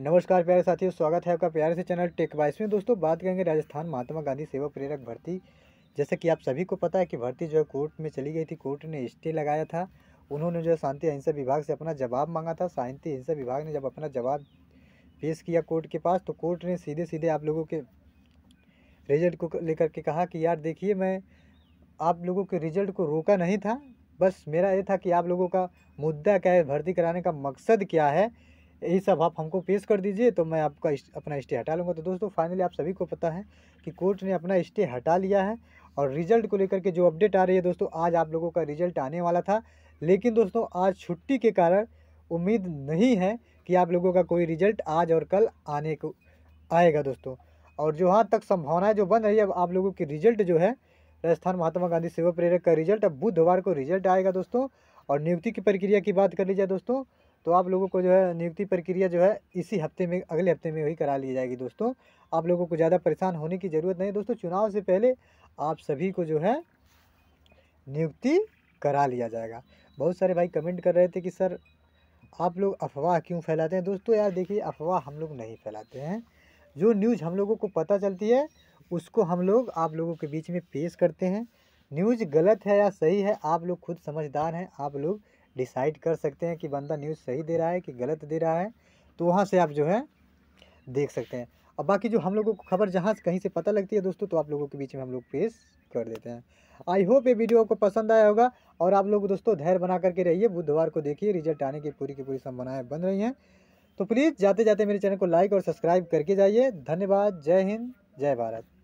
नमस्कार प्यारे साथियों स्वागत है आपका प्यारे से चैनल टेक बाइस में दोस्तों बात करेंगे राजस्थान महात्मा गांधी सेवा प्रेरक भर्ती जैसे कि आप सभी को पता है कि भर्ती जो है कोर्ट में चली गई थी कोर्ट ने स्टे लगाया था उन्होंने जो शांति अहिंसा विभाग से अपना जवाब मांगा था शांति अहिंसा विभाग ने जब अपना जवाब पेश किया कोर्ट के पास तो कोर्ट ने सीधे सीधे आप लोगों के रिजल्ट को लेकर के कहा कि यार देखिए मैं आप लोगों के रिजल्ट को रोका नहीं था बस मेरा ये था कि आप लोगों का मुद्दा क्या है भर्ती कराने का मकसद क्या है यही सब आप हमको पेश कर दीजिए तो मैं आपका अपना स्टे हटा लूँगा तो दोस्तों फाइनली आप सभी को पता है कि कोर्ट ने अपना स्टे हटा लिया है और रिजल्ट को लेकर के जो अपडेट आ रही है दोस्तों आज आप लोगों का रिजल्ट आने वाला था लेकिन दोस्तों आज छुट्टी के कारण उम्मीद नहीं है कि आप लोगों का कोई रिजल्ट आज और कल आने को आएगा दोस्तों और जहाँ तक संभावनाएं जो बन रही है अब आप लोगों की रिजल्ट जो है राजस्थान महात्मा गांधी सेवा प्रेरक का रिजल्ट अब बुधवार को रिजल्ट आएगा दोस्तों और नियुक्ति की प्रक्रिया की बात कर लीजिए दोस्तों तो आप लोगों को जो है नियुक्ति प्रक्रिया जो है इसी हफ्ते में अगले हफ्ते में वही करा ली जाएगी दोस्तों आप लोगों को ज़्यादा परेशान होने की ज़रूरत नहीं दोस्तों चुनाव से पहले आप सभी को जो है नियुक्ति करा लिया जाएगा बहुत सारे भाई कमेंट कर रहे थे कि सर आप लोग अफवाह क्यों फैलाते हैं दोस्तों यार देखिए अफवाह हम लोग नहीं फैलाते हैं जो न्यूज़ हम लोगों को पता चलती है उसको हम लोग आप लोगों के बीच में पेश करते हैं न्यूज़ गलत है या सही है आप लोग खुद समझदार हैं आप लोग डिसाइड कर सकते हैं कि बंदा न्यूज़ सही दे रहा है कि गलत दे रहा है तो वहाँ से आप जो है देख सकते हैं और बाकी जो हम लोगों को खबर जहाँ से कहीं से पता लगती है दोस्तों तो आप लोगों के बीच में हम लोग पेश कर देते हैं आई होप ये वीडियो आपको पसंद आया होगा और आप लोग दोस्तों धैर्य बना करके रहिए बुधवार को देखिए रिजल्ट आने की पूरी की पूरी संभावनाएँ बन रही हैं तो प्लीज़ जाते जाते मेरे चैनल को लाइक और सब्सक्राइब करके जाइए धन्यवाद जय हिंद जय भारत